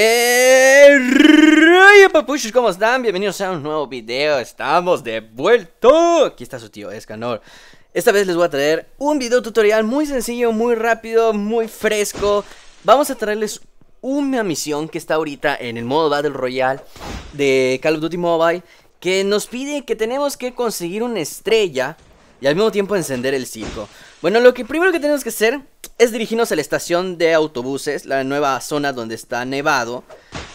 Hey, eh, papuchos, ¿cómo están? Bienvenidos a un nuevo video, estamos de vuelta Aquí está su tío Escanor Esta vez les voy a traer un video tutorial muy sencillo, muy rápido, muy fresco Vamos a traerles una misión que está ahorita en el modo Battle Royale de Call of Duty Mobile Que nos pide que tenemos que conseguir una estrella y al mismo tiempo encender el circo. Bueno, lo que primero que tenemos que hacer es dirigirnos a la estación de autobuses, la nueva zona donde está nevado.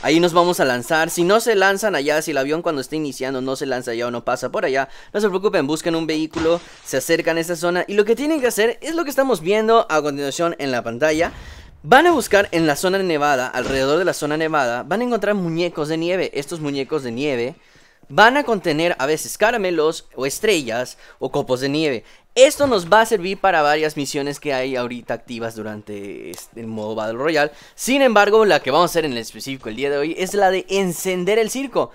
Ahí nos vamos a lanzar. Si no se lanzan allá, si el avión cuando está iniciando no se lanza allá o no pasa por allá, no se preocupen, busquen un vehículo, se acercan a esa zona y lo que tienen que hacer es lo que estamos viendo a continuación en la pantalla. Van a buscar en la zona nevada, alrededor de la zona nevada, van a encontrar muñecos de nieve. Estos muñecos de nieve van a contener a veces caramelos o estrellas o copos de nieve. Esto nos va a servir para varias misiones que hay ahorita activas durante el modo Battle Royale. Sin embargo, la que vamos a hacer en el específico el día de hoy es la de encender el circo.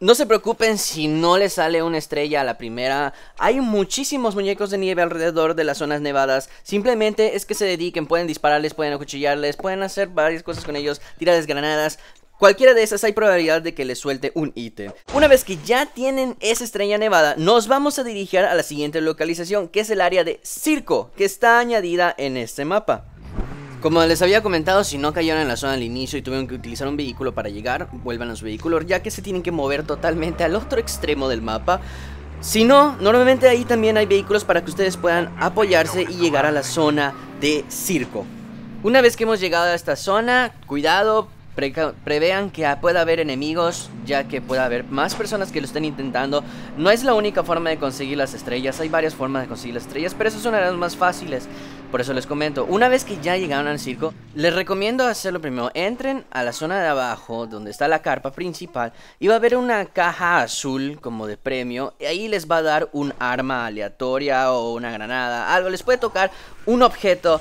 No se preocupen si no les sale una estrella a la primera. Hay muchísimos muñecos de nieve alrededor de las zonas nevadas. Simplemente es que se dediquen, pueden dispararles, pueden acuchillarles, pueden hacer varias cosas con ellos, tirarles granadas. Cualquiera de esas hay probabilidad de que le suelte un ítem. Una vez que ya tienen esa estrella nevada, nos vamos a dirigir a la siguiente localización, que es el área de circo, que está añadida en este mapa. Como les había comentado, si no cayeron en la zona al inicio y tuvieron que utilizar un vehículo para llegar, vuelvan a su vehículo, ya que se tienen que mover totalmente al otro extremo del mapa. Si no, normalmente ahí también hay vehículos para que ustedes puedan apoyarse y llegar a la zona de circo. Una vez que hemos llegado a esta zona, cuidado, prevean que pueda haber enemigos, ya que pueda haber más personas que lo estén intentando. No es la única forma de conseguir las estrellas, hay varias formas de conseguir las estrellas, pero esas son las más fáciles. Por eso les comento, una vez que ya llegaron al circo, les recomiendo hacerlo primero. Entren a la zona de abajo, donde está la carpa principal, y va a haber una caja azul como de premio. Y ahí les va a dar un arma aleatoria o una granada, algo. Les puede tocar un objeto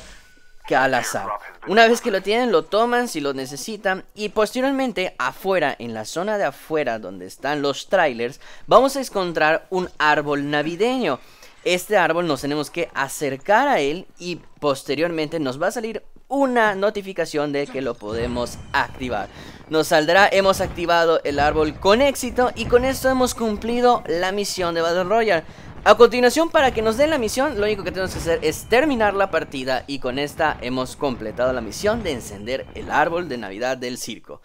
al azar. Una vez que lo tienen, lo toman si lo necesitan y posteriormente afuera, en la zona de afuera donde están los trailers, vamos a encontrar un árbol navideño. Este árbol nos tenemos que acercar a él y posteriormente nos va a salir una notificación de que lo podemos activar. Nos saldrá, hemos activado el árbol con éxito y con esto hemos cumplido la misión de Battle Royale. A continuación, para que nos den la misión, lo único que tenemos que hacer es terminar la partida y con esta hemos completado la misión de encender el árbol de Navidad del circo.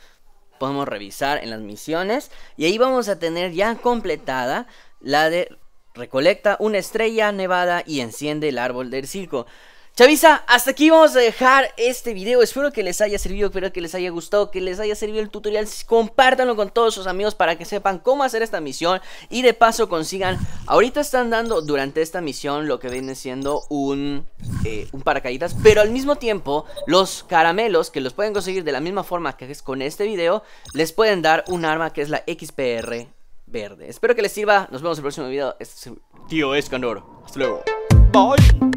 Podemos revisar en las misiones y ahí vamos a tener ya completada la de recolecta una estrella nevada y enciende el árbol del circo. Chavisa, hasta aquí vamos a dejar este video. Espero que les haya servido, espero que les haya gustado, que les haya servido el tutorial. Compártanlo con todos sus amigos para que sepan cómo hacer esta misión. Y de paso consigan, ahorita están dando durante esta misión lo que viene siendo un, eh, un paracaídas. Pero al mismo tiempo, los caramelos que los pueden conseguir de la misma forma que es con este video, les pueden dar un arma que es la XPR verde. Espero que les sirva. Nos vemos en el próximo video. Este Tío Escandor. Hasta luego. Bye.